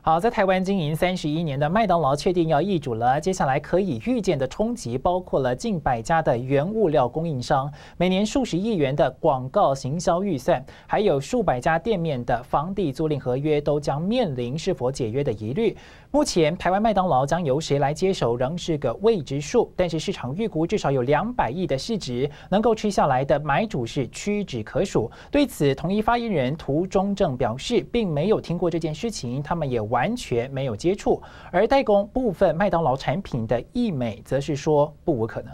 好，在台湾经营三十一年的麦当劳确定要易主了。接下来可以预见的冲击包括了近百家的原物料供应商、每年数十亿元的广告行销预算，还有数百家店面的房地租赁合约都将面临是否解约的疑虑。目前台湾麦当劳将由谁来接手仍是个未知数，但是市场预估至少有两百亿的市值能够吃下来的买主是屈指可数。对此，同一发言人涂中正表示，并没有听过这件事情，他们也。完全没有接触，而代工部分麦当劳产品的易美，则是说不无可能。